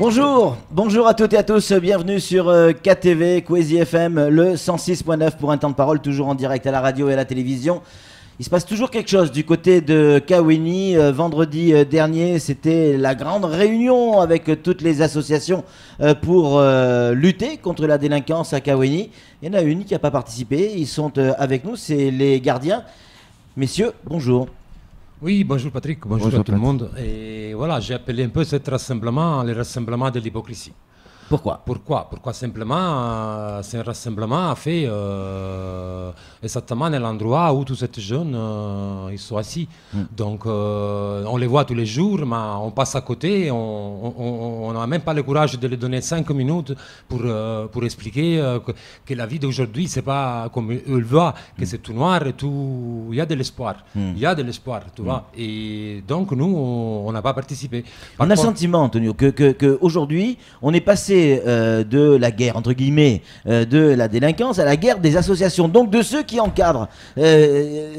Bonjour, bonjour à toutes et à tous, bienvenue sur euh, KTV, Quasi FM, le 106.9 pour un temps de parole, toujours en direct à la radio et à la télévision. Il se passe toujours quelque chose du côté de Kawini. Euh, vendredi euh, dernier, c'était la grande réunion avec toutes les associations pour lutter contre la délinquance à Kawini. Il y en a une qui n'a pas participé. Ils sont avec nous, c'est les gardiens. Messieurs, bonjour. Oui, bonjour Patrick, bonjour, à tout le monde. Et voilà, j'ai appelé un peu cet rassemblement le rassemblement de l'hypocrisie. Pourquoi Pourquoi Pourquoi simplement euh, ce rassemblement a fait euh, exactement l'endroit où tous ces jeunes euh, ils sont assis. Hmm. Donc on les voit tous les jours, mais on passe à côté, on n'a même pas le courage de les donner cinq minutes pour, pour expliquer que, la vie d'aujourd'hui, c'est pas comme eux le voient, que hmm. c'est tout noir et tout. Il y a de l'espoir. Hmm. Il y a de l'espoir, tu vois. Et donc nous, on n'a pas participé. on a le sentiment, Antonio, qu'aujourd'hui, on est passé euh, de la guerre, entre guillemets, euh, de la délinquance à la guerre des associations, donc de ceux qui encadrent. Euh,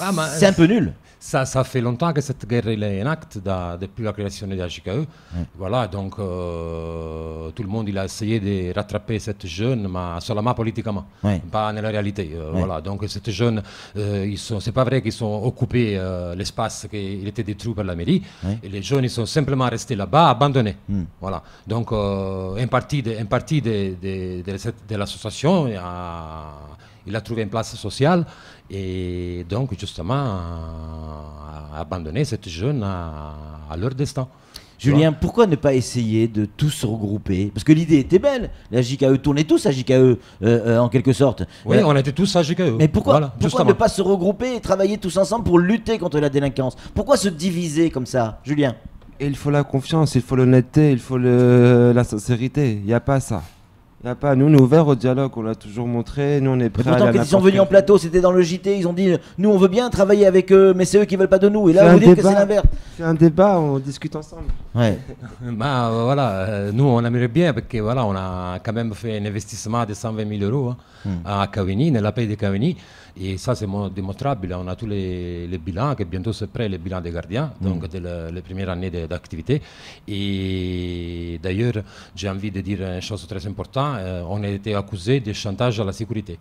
ah, c'est un peu nul ça, fait longtemps que cette guerre est en acte depuis la création de la e. mm. Voilà, donc euh, tout le monde il a essayé de rattraper cette jeune, mais seulement politiquement, pas dans la réalité. Euh, voilà, donc cette jeune, euh, c'est pas vrai qu'ils ont occupé l'espace qui était détruit par la mairie. Et les jeunes ils sont simplement restés là-bas, abandonnés. Mm. Voilà, donc un parti de, de, de l'association a il a trouvé une place sociale et donc justement a euh, abandonné cette jeune à, leur destin. Julien, pourquoi ne pas essayer de tous regrouper Parce que l'idée était belle. La JKE tournait tous à JKE, euh, euh, en quelque sorte. Oui, on était tous à JKE. Mais pourquoi, ne pas se regrouper et travailler tous ensemble pour lutter contre la délinquance Pourquoi se diviser comme ça, Julien Il faut la confiance, il faut l'honnêteté, il faut la sincérité. Il n'y a pas ça nous on est ouvert au dialogue, on l'a toujours montré, nous on est prêt à quand ils sont venus en plateau, c'était dans le JT, ils ont dit nous on veut bien travailler avec eux, mais c'est eux qui ne veulent pas de nous. Et là, vous dites que c'est l'inverse. C'est un débat, on discute ensemble. bah voilà, euh, nous on aimerait bien, parce que voilà, on a quand même fait un investissement de 120 000 euros hein, hmm. à Cavigny, dans la paix de Cavigny. Et ça, c'est démontrable. On a tous les, bilans, qui bientôt c'est prêt, les bilans des gardiens, hmm. donc de les premières années d'activité. Et d'ailleurs, j'ai envie de dire une chose très importante euh, on a été accusé de chantage à la sécurité.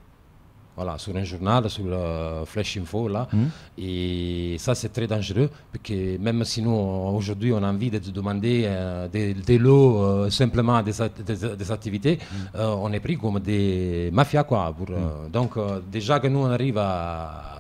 Voilà, sur un journal, sur euh, Flash Info, là. Hmm. Et ça, c'est très dangereux, parce que même si nous, aujourd'hui, on a envie de demander euh, des, lots simplement des, activités, hmm. on est pris comme des mafias, quoi. Hmm. Donc, déjà que nous, on arrive à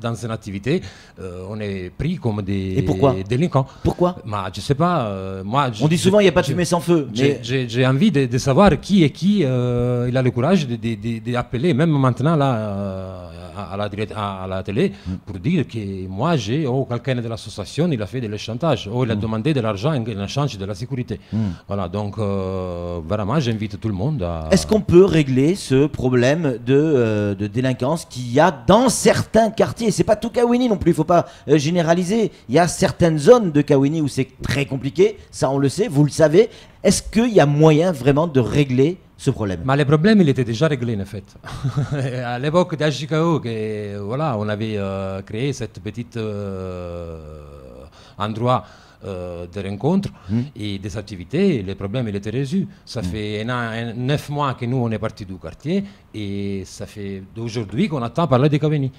dans une activité, euh, on est pris comme des pourquoi délinquants. Pourquoi bah, Je sais pas. Euh, moi, on dit souvent il n'y a pas de fumée sans feu. J'ai envie de, savoir qui est qui. Euh, il a le courage d'appeler, même maintenant là, à, la, à, la, télé, mm. pour dire que moi, j'ai ou oh, quelqu'un de l'association, il a fait des chantages, ou oh, il a mm. demandé de l'argent en échange de la sécurité. Mm. Voilà, donc vraiment, j'invite tout le monde à... Est-ce qu'on peut régler ce problème de, de délinquance qu'il y a dans certains quartiers c'est pas tout Kawini non plus, il faut pas euh, généraliser. Il y a certaines zones de Kawini où c'est très compliqué, ça on le sait, vous le savez. Est-ce qu'il y a moyen vraiment de régler ce problème Mais le problème, il était déjà réglé, en fait. à l'époque d'Ajikao, voilà, on avait euh, créé cette petite euh, endroit de rencontre hum. et des activités, et les problèmes, ils étaient résolus. Ça hum. fait un neuf mois que nous, on est parti du quartier, et ça fait d'aujourd'hui qu'on attend parler des Kawini.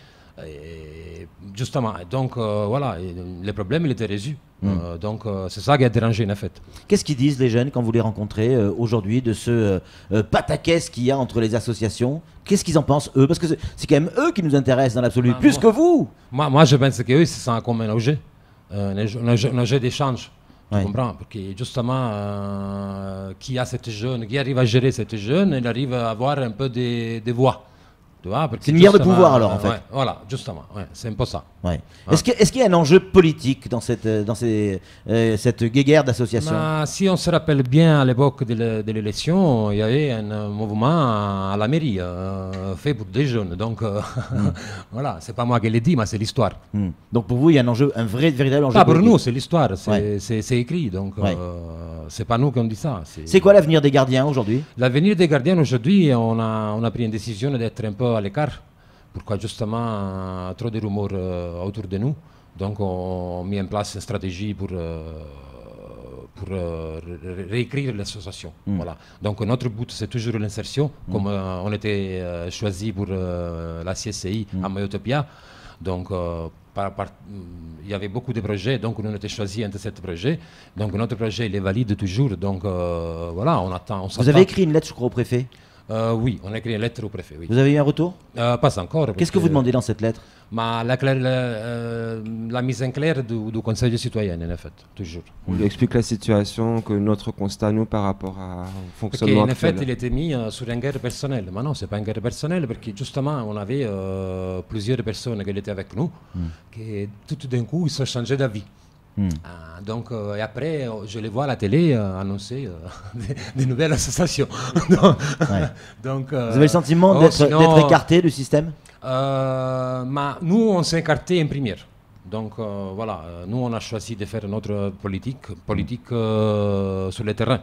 Et justement, donc euh, voilà, euh, les problèmes, il était résus hmm. euh, donc c'est ça qui a dérangé en fête. Qu'est-ce qu'ils disent les jeunes quand vous les rencontrez aujourd'hui de ce pataquès qu'il y a entre les associations Qu'est-ce qu'ils en pensent eux Parce que c'est quand même eux qui nous intéressent dans l'absolu, bah, plus que vous. Moi, moi, je pense qu'eux, c'est sentent comme un objet, un objet d'échange. Tu comprends Parce que justement, qui a cette jeune, qui arrive à gérer cette jeune, elle arrive à avoir un peu des, des voix. C'est une guerre de pouvoir alors en euh, fait. voilà, justement, c'est un peu ça. Ouais. Hein est-ce qu'il y a un enjeu politique dans cette, euh, dans euh, cette guerre d'association bah, Si on se rappelle bien à l'époque de l'élection, il y avait un mouvement à la mairie fait pour des jeunes. Donc hmm. voilà, c'est pas moi qui l'ai dit, mais c'est l'histoire. Hmm. Donc pour vous, il y a un enjeu, un vrai, véritable enjeu. Pas ah, pour nous, c'est l'histoire, c'est écrit. Donc c'est pas nous qui on dit ça. C'est quoi l'avenir des gardiens aujourd'hui L'avenir des gardiens aujourd'hui, on a, on a pris une décision d'être un peu à l'écart. Pourquoi justement euh, trop de rumeurs euh, autour de nous Donc on, met en place une stratégie pour, euh, pour réécrire l'association. Hmm. Voilà. Donc notre but c'est toujours l'insertion, hmm. comme on était choisi pour la CCI à hmm. Mayotopia. Donc il y avait beaucoup de projets, donc nous on était choisi entre ces projets. Donc notre projet il est valide toujours. Donc voilà, on attend. On Vous avez écrit une lettre, au préfet euh, oui, on a écrit une lettre au préfet. Oui. Vous avez eu un retour euh, Pas encore. Qu'est-ce que vous demandez dans cette lettre euh, la, mise en clair du, du, Conseil citoyennes, en fait, toujours. On lui explique la situation, que notre constat, nous, par rapport à, au fonctionnement. en fait, il était mis sur une guerre personnelle. Mais non, ce n'est pas une guerre personnelle, parce que justement, on avait plusieurs personnes qui étaient avec nous, hmm. qui tout d'un coup, ils se changés d'avis. Hmm. Ah, donc, euh, et après, euh, je les vois à la télé euh, annoncer des, nouvelles associations. donc, Vous avez le sentiment oh, d'être écarté du système Nous, on s'est écarté en première. Donc voilà, nous, on a choisi de faire notre politique, politique sur le terrain.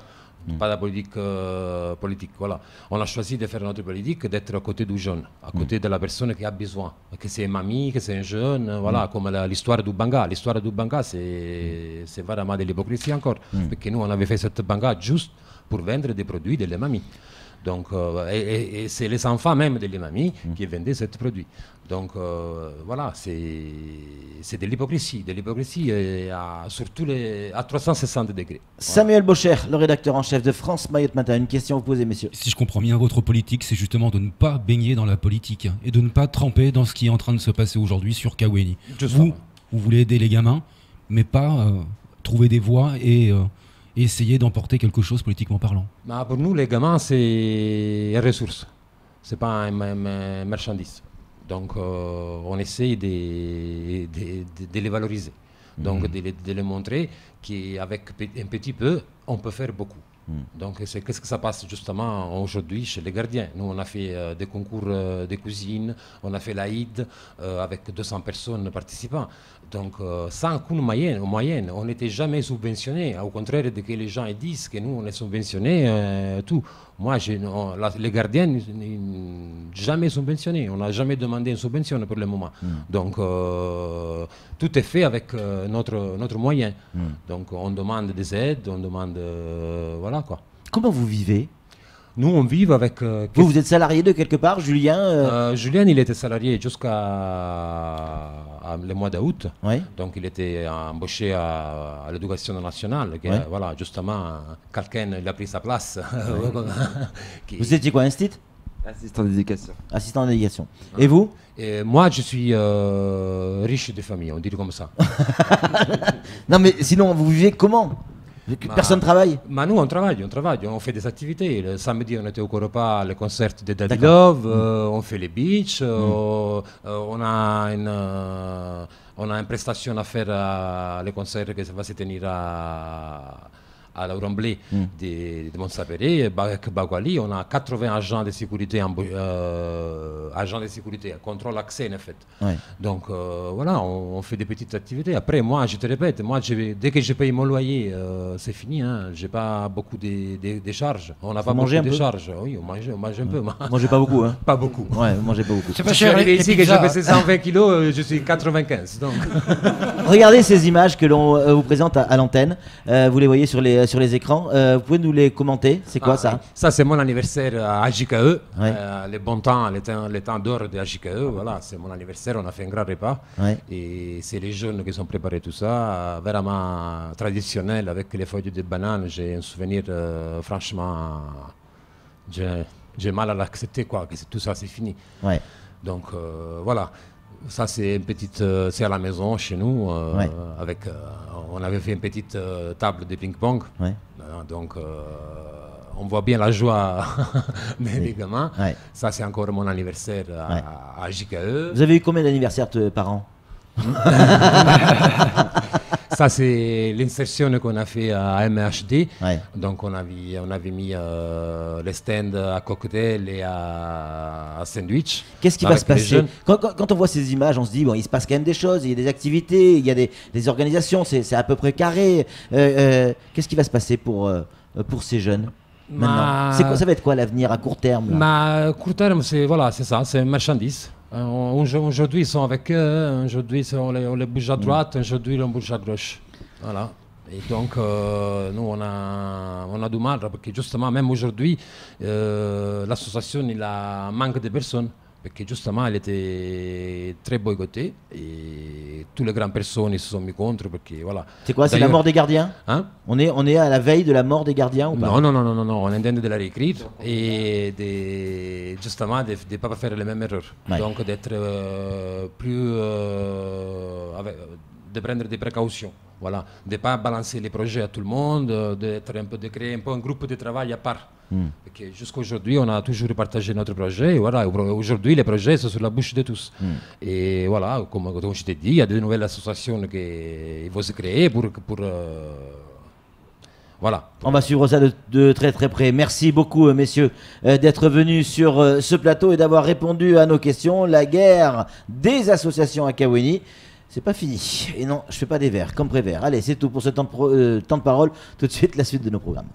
Hmm. pas la politique euh, politique. Voilà. On a choisi de faire notre politique, d'être à côté du jeune, à hmm. côté de la personne qui a besoin, que c'est mamie, que c'est un jeune, euh, voilà, hmm. comme l'histoire du Banga. L'histoire du Banga, c'est vraiment de l'hypocrisie encore, parce que nous, on avait fait cette Banga juste pour vendre des produits de la mamie. Donc, euh, et, c'est les enfants même de l'imamie mm. qui vendaient ce produit. Donc euh, voilà, c'est de l'hypocrisie, de l'hypocrisie à, les, à 360 degrés. Samuel Bocher, le rédacteur en chef de France Mayotte Matin, une question à vous poser, messieurs. Si je comprends bien, votre politique, c'est justement de ne pas baigner dans la politique hein, et de ne pas tremper dans ce qui est en train de se passer aujourd'hui sur Kaweni. Vous, vous voulez aider les gamins, mais pas euh, trouver des voies et essayer d'emporter quelque chose politiquement parlant Pour nous, les gamins, c'est une ressource. Ce n'est pas un un, marchandise. Donc, euh, on essaye de, les valoriser. Donc, mhm. de, les montrer qu'avec un petit peu, on peut faire beaucoup. Hmm. Donc, c'est qu'est-ce que ça passe justement aujourd'hui chez les gardiens Nous, on a fait euh, des concours euh, de cuisine, on a fait l'Aïd euh, avec 200 personnes participants. Donc, sans aucune moyenne, on n'était jamais subventionné. Au contraire de que les gens disent, que nous, on est subventionné, tout. Moi, les gardiens, jamais subventionné. On n'a jamais demandé une subvention pour le moment. Hmm. Donc, tout est fait avec notre, notre moyen. Hmm. Donc, on demande des aides, on demande. voilà Comment vous vivez Nous, on vit avec. Euh, vous, vous êtes salarié de quelque part, Julien euh euh, Julien, il était salarié jusqu'à le mois d'août. Donc, il était embauché à, l'éducation nationale. Voilà, justement, quelqu'un a pris sa place. Vous étiez quoi, instit Assistant d'éducation. Assistant d'éducation. Et vous Moi, je suis riche de famille, on dit comme ça. non, mais sinon, vous vivez comment Personne ne travaille Mais nous, on travaille, on travaille, on fait des activités. Le samedi, on était au Coropa, le concert de Daddy Love, euh, mm. on fait les Beach. Mm. Euh, euh, on a une... a une prestation à faire, à les concerts qui va se tenir à, à la mm. de, de Montsaperé, Bagwali, on a 80 agents de sécurité, euh, agents de sécurité, contrôle accès, en fait. Donc euh, voilà, on, fait des petites activités. Après, moi, je te répète, moi, dès que j'ai payé mon loyer, euh, c'est fini. Hein, j'ai pas beaucoup de, charges. On n'a pas mangé beaucoup de charges. Oui, on mange, on mange un peu. Mangez pas beaucoup, hein Pas beaucoup. Ouais, mangez pas beaucoup. C'est pas cher. Je ici que j'ai pesé 120 kilos, euh, je suis 95. Donc. Regardez ces images que l'on vous présente à l'antenne. vous les voyez sur les euh, sur les écrans. Euh, vous pouvez nous les commenter C'est quoi ah, ça Ça, c'est mon anniversaire euh, à JKE les bons temps, les temps, d'or de JKE Voilà, c'est mon anniversaire. On a fait un grand repas. Et c'est les jeunes qui sont préparé tout ça. Vraiment traditionnel avec les feuilles de banane. J'ai un souvenir, franchement, j'ai mal à l'accepter. quoi que Tout ça, c'est fini. Ouais. Donc, voilà. Ça, c'est une petite. Euh, c'est à la maison, chez nous. Euh, avec, euh, on avait fait une petite table de ping-pong. donc, on voit bien la joie des gamins. Ça, c'est encore mon anniversaire à, à, JKE. Vous avez eu combien d'anniversaires par an Ça, c'est l'insertion qu'on a fait à MHD. Donc, on avait, on avait mis euh, les stands à cocktail et à, sandwich. Qu'est-ce qui va se passer quand, on voit ces images, on se dit, bon, il se passe quand même des choses, il y a des activités, il y a des, organisations, c'est à peu près carré. Euh, euh, qu'est-ce qui va se passer pour, euh, pour ces jeunes maintenant quoi, Ça va être quoi l'avenir à court terme À ma... court terme, c'est voilà, ça, c'est une marchandise. Euh, aujourd'hui, ils sont avec eux, hein. aujourd'hui, on les, bouge à droite, mm. aujourd'hui, on bouge à gauche. Voilà. Et donc, euh, nous, on a, du mal, parce que justement, même aujourd'hui, euh, l'association, il a manque de personnes que justement, était était très boycottée et toutes les grandes personnes se sont mis contre que voilà. C'est quoi C'est la mort des gardiens hein? on, est, on est à la veille de la mort des gardiens ou pas Non, non, non, non, non, on est de la réécrire et de, justement de ne pas faire les mêmes erreurs. Donc d'être euh, plus... Euh, de prendre des précautions. Voilà, de ne pas balancer les projets à tout le monde, euh, un peu, de créer un peu un groupe de travail à part. Hmm. Jusqu'à aujourd'hui, on a toujours partagé notre projet. voilà, aujourd'hui, les projets sont sur la bouche de tous. Hmm. Et voilà, comme, je t'ai dit, il y a de nouvelles associations qui vont se créer pour. pour euh, voilà. On va suivre ça de, très très près. Merci beaucoup, euh, messieurs, d'être venus sur ce plateau et d'avoir répondu à nos questions. La guerre des associations à Kaweni. C'est pas fini. Et non, je fais pas des verres, comme Prévert. Allez, c'est tout pour ce euh, temps de parole. Tout de suite, la suite de nos programmes.